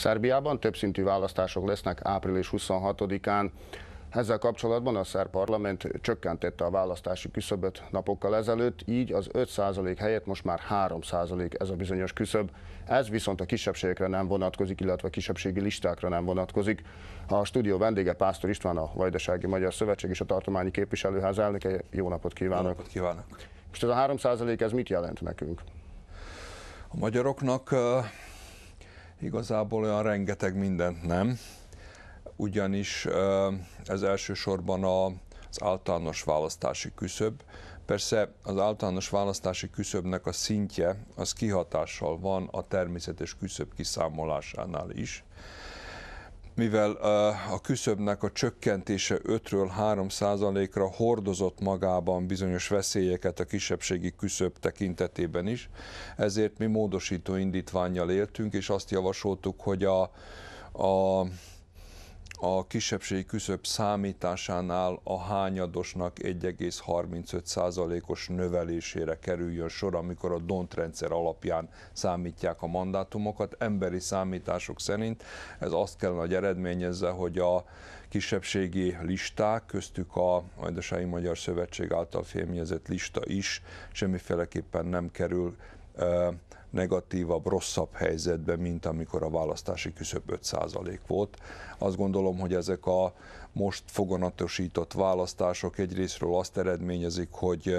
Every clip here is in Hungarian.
Szerbiában többszintű választások lesznek április 26-án. Ezzel kapcsolatban a szerb parlament csökkentette a választási küszöböt napokkal ezelőtt, így az 5% helyett most már 3% ez a bizonyos küszöb. Ez viszont a kisebbségekre nem vonatkozik, illetve a kisebbségi listákra nem vonatkozik. A stúdió vendége Pásztor István, a Vajdasági Magyar Szövetség és a Tartományi Képviselőház elnöke. Jó napot kívánok! Jó napot kívánok! Most ez a 3% ez mit jelent nekünk? A magyaroknak Igazából olyan rengeteg mindent nem, ugyanis ez elsősorban az általános választási küszöb. Persze az általános választási küszöbnek a szintje az kihatással van a természetes küszöb kiszámolásánál is mivel a küszöbnek a csökkentése 5-ről 3 ra hordozott magában bizonyos veszélyeket a kisebbségi küszöb tekintetében is, ezért mi módosító indítványjal éltünk, és azt javasoltuk, hogy a, a a kisebbségi küszöb számításánál a hányadosnak 1,35%-os növelésére kerüljön sor, amikor a DONT rendszer alapján számítják a mandátumokat. Emberi számítások szerint ez azt kellene, hogy eredményezze, hogy a kisebbségi listák, köztük a Ajdasági Magyar Szövetség által fémjezett lista is semmiféleképpen nem kerül negatívabb, rosszabb helyzetbe, mint amikor a választási küszöb 5% volt. Azt gondolom, hogy ezek a most foganatosított választások egyrésztről azt eredményezik, hogy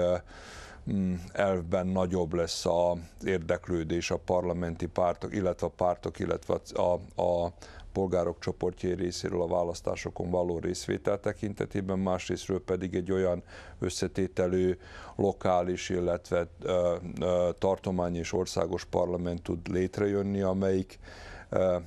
mm, elvben nagyobb lesz az érdeklődés a parlamenti pártok, illetve a pártok, illetve a, a, polgárok csoportjai részéről a választásokon való részvétel tekintetében, másrésztről pedig egy olyan összetételő lokális, illetve tartományi és országos parlament tud létrejönni, amelyik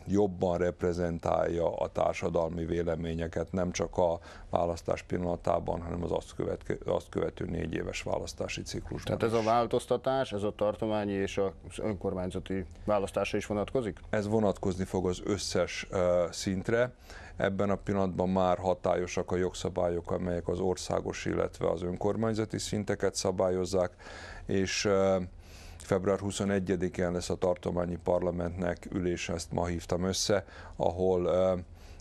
jobban reprezentálja a társadalmi véleményeket, nem csak a választás pillanatában, hanem az azt, követke, azt követő négy éves választási ciklusban. Tehát ez is. a változtatás, ez a tartományi és az önkormányzati választása is vonatkozik? Ez vonatkozni fog az összes szintre. Ebben a pillanatban már hatályosak a jogszabályok, amelyek az országos, illetve az önkormányzati szinteket szabályozzák, és Február 21-én lesz a tartományi parlamentnek ülés, ezt ma hívtam össze, ahol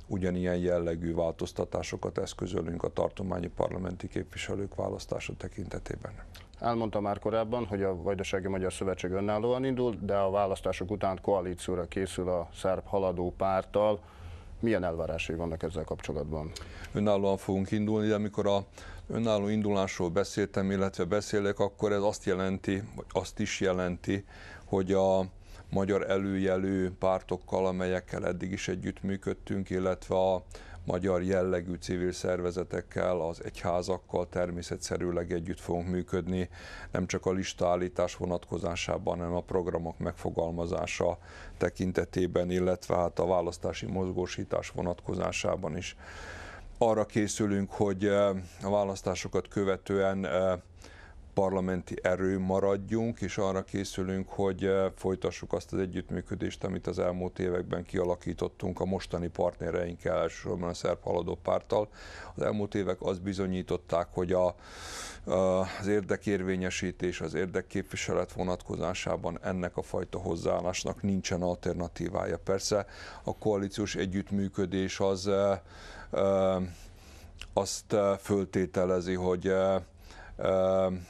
ugyanilyen jellegű változtatásokat eszközölünk a tartományi parlamenti képviselők választása tekintetében. Elmondta már korábban, hogy a Vajdasági Magyar Szövetség önállóan indul, de a választások után koalícióra készül a szerb haladó párttal, milyen elvárásai vannak ezzel kapcsolatban? Önállóan fogunk indulni, de amikor a önálló indulásról beszéltem, illetve beszélek, akkor ez azt jelenti, vagy azt is jelenti, hogy a magyar előjelű pártokkal, amelyekkel eddig is együttműködtünk, illetve a magyar jellegű civil szervezetekkel, az egyházakkal természetszerűleg együtt fogunk működni, nem csak a listaállítás vonatkozásában, hanem a programok megfogalmazása tekintetében, illetve hát a választási mozgósítás vonatkozásában is. Arra készülünk, hogy eh, a választásokat követően eh, parlamenti erő maradjunk, és arra készülünk, hogy eh, folytassuk azt az együttműködést, amit az elmúlt években kialakítottunk a mostani partnereinkkel, elsősorban a szerb haladó párttal. Az elmúlt évek azt bizonyították, hogy a, az érdekérvényesítés, az érdekképviselet vonatkozásában ennek a fajta hozzáállásnak nincsen alternatívája. Persze a koalíciós együttműködés az eh, eh, azt föltételezi, hogy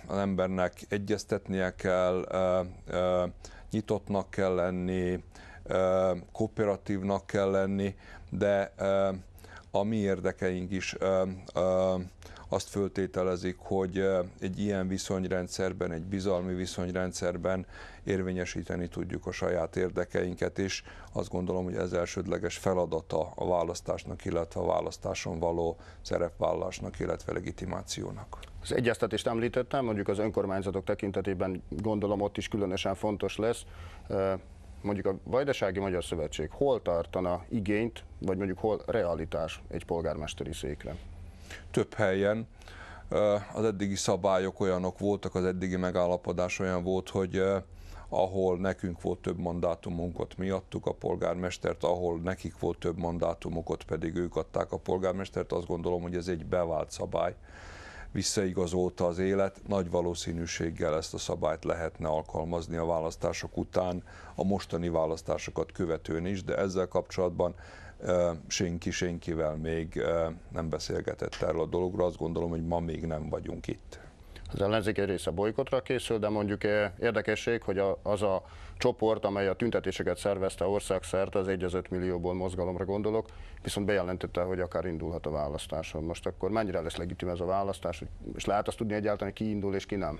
az embernek egyeztetnie kell, nyitottnak kell lenni, kooperatívnak kell lenni, de a mi érdekeink is azt föltételezik, hogy egy ilyen viszonyrendszerben, egy bizalmi viszonyrendszerben érvényesíteni tudjuk a saját érdekeinket, és azt gondolom, hogy ez elsődleges feladata a választásnak, illetve a választáson való szerepvállásnak, illetve legitimációnak. Az egyeztetést említettem, mondjuk az önkormányzatok tekintetében gondolom ott is különösen fontos lesz mondjuk a Vajdasági Magyar Szövetség hol tartana igényt, vagy mondjuk hol realitás egy polgármesteri székre? több helyen az eddigi szabályok olyanok voltak, az eddigi megállapodás olyan volt, hogy ahol nekünk volt több mandátumunk, ott mi adtuk a polgármestert, ahol nekik volt több mandátumuk, ott pedig ők adták a polgármestert. Azt gondolom, hogy ez egy bevált szabály. Visszaigazolta az élet, nagy valószínűséggel ezt a szabályt lehetne alkalmazni a választások után, a mostani választásokat követően is, de ezzel kapcsolatban senki senkivel még nem beszélgetett erről a dologról, azt gondolom, hogy ma még nem vagyunk itt az ellenzéki része bolykotra készül, de mondjuk eh, érdekesség, hogy az a csoport, amely a tüntetéseket szervezte országszerte, az 1,5 millióból mozgalomra gondolok, viszont bejelentette, hogy akár indulhat a választáson. Most akkor mennyire lesz legitim ez a választás, és lehet azt tudni egyáltalán, ki indul és ki nem?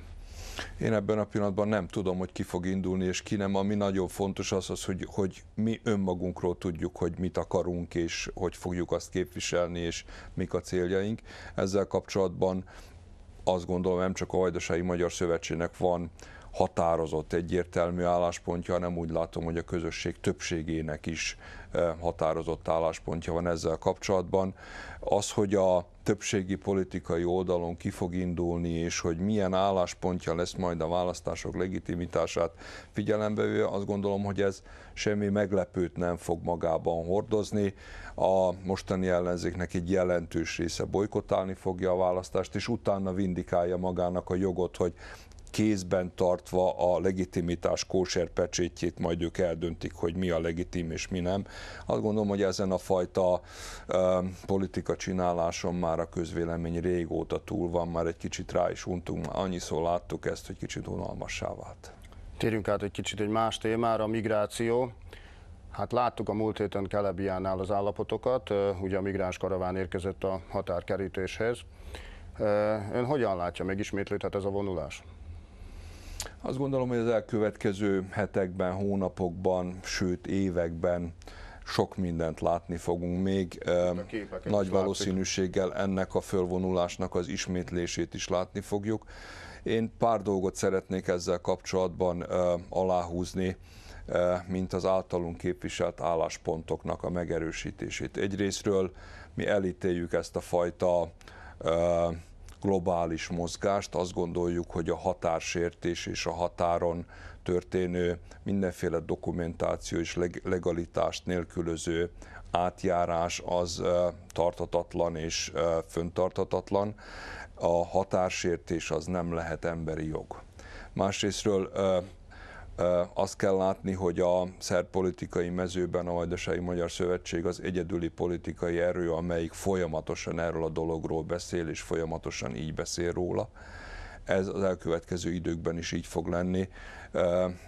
Én ebben a pillanatban nem tudom, hogy ki fog indulni és ki nem. Ami nagyon fontos az az, hogy, hogy mi önmagunkról tudjuk, hogy mit akarunk és hogy fogjuk azt képviselni és mik a céljaink. Ezzel kapcsolatban azt gondolom nem csak a Vajdasági Magyar Szövetségnek van határozott egyértelmű álláspontja, hanem úgy látom, hogy a közösség többségének is eh, határozott álláspontja van ezzel kapcsolatban. Az, hogy a többségi politikai oldalon ki fog indulni, és hogy milyen álláspontja lesz majd a választások legitimitását figyelembe ő, azt gondolom, hogy ez semmi meglepőt nem fog magában hordozni. A mostani ellenzéknek egy jelentős része bolykotálni fogja a választást, és utána vindikálja magának a jogot, hogy kézben tartva a legitimitás kóser pecsétjét, majd ők eldöntik, hogy mi a legitim és mi nem. Azt gondolom, hogy ezen a fajta politika csináláson már a közvélemény régóta túl van, már egy kicsit rá is untunk, annyiszor láttuk ezt, hogy kicsit unalmassá vált. Térjünk át egy kicsit egy más témára, a migráció. Hát láttuk a múlt héten Kelebiánál az állapotokat, ugye a migráns karaván érkezett a határkerítéshez. Ön hogyan látja, megismétlődhet ez a vonulás? Azt gondolom, hogy az elkövetkező hetekben, hónapokban, sőt években sok mindent látni fogunk még. Hát nagy valószínűséggel ennek a fölvonulásnak az ismétlését is látni fogjuk. Én pár dolgot szeretnék ezzel kapcsolatban aláhúzni, mint az általunk képviselt álláspontoknak a megerősítését. Egyrésztről mi elítéljük ezt a fajta globális mozgást, azt gondoljuk, hogy a határsértés és a határon történő mindenféle dokumentáció és legalitást nélkülöző átjárás az tartatatlan és föntartatatlan. A határsértés az nem lehet emberi jog. Másrésztről azt kell látni, hogy a szerb politikai mezőben a Vajdasági Magyar Szövetség az egyedüli politikai erő, amelyik folyamatosan erről a dologról beszél, és folyamatosan így beszél róla. Ez az elkövetkező időkben is így fog lenni.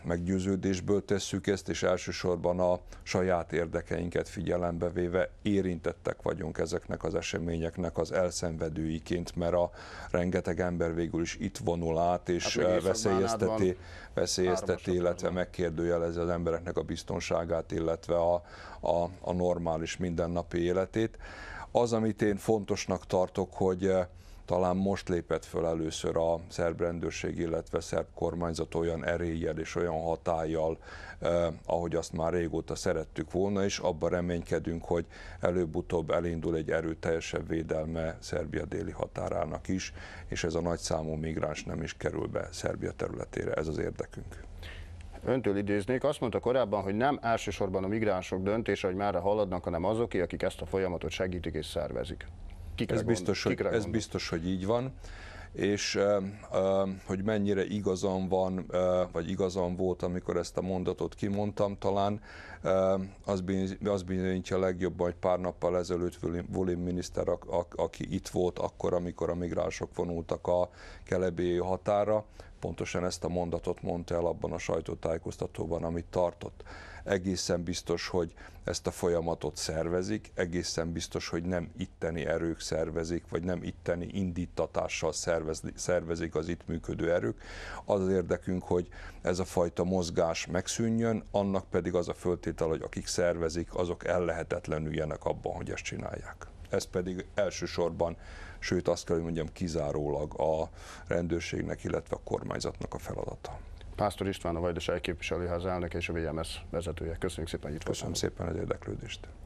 Meggyőződésből tesszük ezt, és elsősorban a saját érdekeinket figyelembe véve érintettek vagyunk ezeknek az eseményeknek az elszenvedőiként, mert a rengeteg ember végül is itt vonul át, és hát, veszélyezteti, veszélyezteti illetve megkérdőjelezi az embereknek a biztonságát, illetve a, a, a normális mindennapi életét. Az, amit én fontosnak tartok, hogy talán most lépett föl először a szerb rendőrség, illetve szerb kormányzat olyan eréllyel és olyan hatállyal, eh, ahogy azt már régóta szerettük volna, és abban reménykedünk, hogy előbb-utóbb elindul egy erőteljesebb védelme Szerbia déli határának is, és ez a nagyszámú migráns nem is kerül be Szerbia területére, ez az érdekünk. Öntől idéznék, azt mondta korábban, hogy nem elsősorban a migránsok döntése, hogy merre haladnak, hanem azoké, akik ezt a folyamatot segítik és szervezik. Kikre ez, gond, biztos, hogy, ez biztos, hogy így van és hogy mennyire igazam van, vagy igazam volt, amikor ezt a mondatot kimondtam, talán az bizonyítja legjobban, hogy pár nappal ezelőtt Volin miniszter, aki itt volt akkor, amikor a migránsok vonultak a kelebéi határa, pontosan ezt a mondatot mondta el abban a sajtótájékoztatóban, amit tartott. Egészen biztos, hogy ezt a folyamatot szervezik, egészen biztos, hogy nem itteni erők szervezik, vagy nem itteni indítatással szervezik az itt működő erők. Az az érdekünk, hogy ez a fajta mozgás megszűnjön, annak pedig az a föltétel, hogy akik szervezik, azok ellehetetlenüljenek abban, hogy ezt csinálják ez pedig elsősorban, sőt azt kell, hogy mondjam, kizárólag a rendőrségnek, illetve a kormányzatnak a feladata. Pásztor István, a Vajdaság képviselőház elnöke és a VMS vezetője. Köszönjük szépen, hogy itt Köszönöm szépen az érdeklődést.